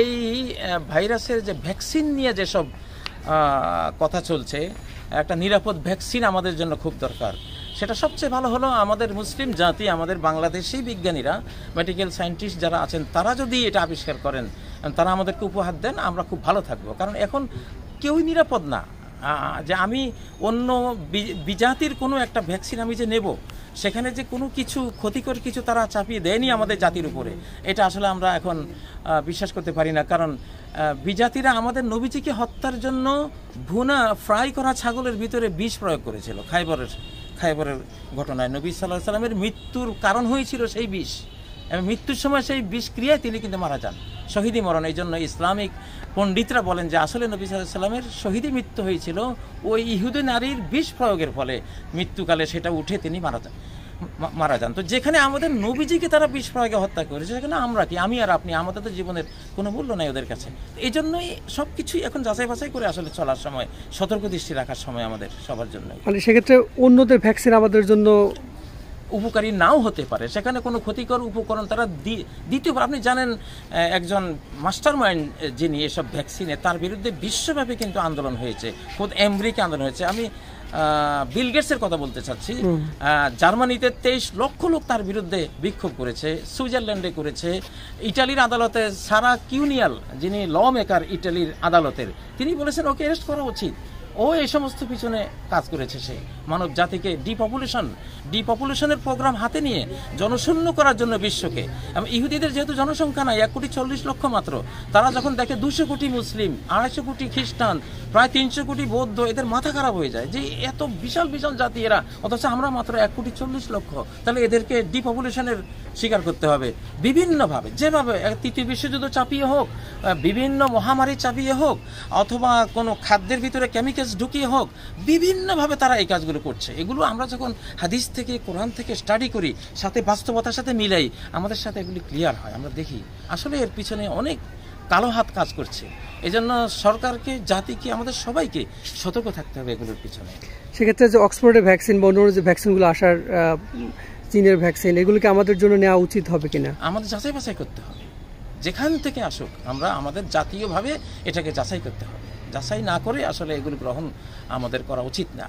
এই ভাইরাসের যে ভ্যাকসিন নিয়ে যেসব কথা চলছে একটা নিরাপদ ভ্যাকসিন আমাদের জন্য খুব দরকার সেটা সবচেয়ে ভালো হলো আমাদের মুসলিম জাতি আমাদের বাংলাদেশি বিজ্ঞানীরা মেডিকেল সায়েন্টিস্ট যারা আছেন তারা যদি এটা আবিষ্কার করেন তারা আমাদেরকে উপহার দেন আমরা খুব ভালো থাকবো কারণ এখন কেউই নিরাপদ না যে আমি অন্য বিজাতির কোনো একটা ভ্যাকসিন আমি যে নেব সেখানে যে কোনো কিছু ক্ষতিকর কিছু তারা চাপিয়ে দেয়নি আমাদের জাতির উপরে এটা আসলে আমরা এখন বিশ্বাস করতে পারি না কারণ বিজাতিরা আমাদের নবীজিকে হত্যার জন্য ভুনা ফ্রাই করা ছাগলের ভিতরে বিষ প্রয়োগ করেছিল খাইবরের খাইবরের ঘটনায় নবী সাল্লাহ সাল্লামের মৃত্যুর কারণ হয়েছিল সেই বিষ এবং মৃত্যুর সময় সেই বিষক্রিয়ায় তিনি কিন্তু মারা যান শহীদি মরণ এই জন্য ইসলামিক পণ্ডিতরা বলেন যে আসলে নবী সাল্লামের শহীদি মৃত্যু হয়েছিল ওই ইহুদি নারীর বিষ প্রয়োগের ফলে মৃত্যুকালে সেটা উঠে তিনি মারা যান মারা যান তো যেখানে আমাদের নবীজিকে তারা বিষ প্রয়োগে হত্যা করেছে সেখানে আমরা কি আমি আর আপনি আমাদের তো জীবনের কোনো মূল্য নাই ওদের কাছে এই জন্যই সব কিছুই এখন যাচাই বাছাই করে আসলে চলার সময় সতর্ক দৃষ্টি রাখার সময় আমাদের সবার জন্য মানে সেক্ষেত্রে অন্যদের ভ্যাকসিন আমাদের জন্য উপকারী নাও হতে পারে সেখানে কোনো ক্ষতিকর উপকরণ তারা দ্বিতীয়বার আপনি জানেন একজন মাস্টার মাইন্ড যিনি এসব ভ্যাকসিনে তার বিরুদ্ধে বিশ্বব্যাপী কিন্তু আন্দোলন হয়েছে খোদ আমেরিকা আন্দোলন হয়েছে আমি বিল গেটসের কথা বলতে চাচ্ছি জার্মানিতে তেইশ লক্ষ লোক তার বিরুদ্ধে বিক্ষোভ করেছে সুইজারল্যান্ডে করেছে ইটালির আদালতে সারা কিউনিয়াল যিনি ল মেকার ইটালির আদালতের তিনি বলেছেন ওকে অ্যারেস্ট করা উচিত ও এই সমস্ত পিছনে কাজ করেছে সে মানব জাতিকে ডিপপুলেশন ডিপপুলেশনের প্রোগ্রাম হাতে নিয়ে জনশূন্য করার জন্য বিশ্বকে এবং ইহুদিদের যেহেতু জনসংখ্যা নাই এক কোটি চল্লিশ লক্ষ মাত্র তারা যখন দেখে দুশো কোটি মুসলিম আড়াইশো কোটি খ্রিস্টান প্রায় তিনশো কোটি বৌদ্ধ এদের মাথা খারাপ হয়ে যায় যে এত বিশাল বিশাল জাতি এরা অথচ আমরা মাত্র এক কোটি চল্লিশ লক্ষ তাহলে এদেরকে ডিপপুলেশনের স্বীকার করতে হবে বিভিন্নভাবে যেভাবে তৃতীয় বিশ্বযুদ্ধ চাপিয়ে হোক বিভিন্ন মহামারী চাপিয়ে হোক অথবা কোনো খাদ্যের ভিতরে কেমিক্যাল কাজ ঢুকিয়ে হোক বিভিন্নভাবে তারা এই কাজগুলো করছে এগুলো আমরা যখন হাদিস থেকে কোরআন থেকে স্টাডি করি সাথে বাস্তবতার সাথে মিলাই আমাদের সাথে এগুলি ক্লিয়ার হয় আমরা দেখি আসলে এর পিছনে অনেক কালো হাত কাজ করছে এজন্য সরকারকে জাতিকে আমাদের সবাইকে সতর্ক থাকতে হবে এগুলোর পিছনে সেক্ষেত্রে যে অক্সফোর্ডে ভ্যাকসিন বা অন্য যে ভ্যাকসিনগুলো আসার চীনের ভ্যাকসিন এগুলোকে আমাদের জন্য নেওয়া উচিত হবে কিনা আমাদের যাচাই বাছাই করতে হবে যেখান থেকে আসুক আমরা আমাদের জাতীয়ভাবে এটাকে যাচাই করতে হবে যাচাই না করে আসলে এগুলি গ্রহণ আমাদের করা উচিত না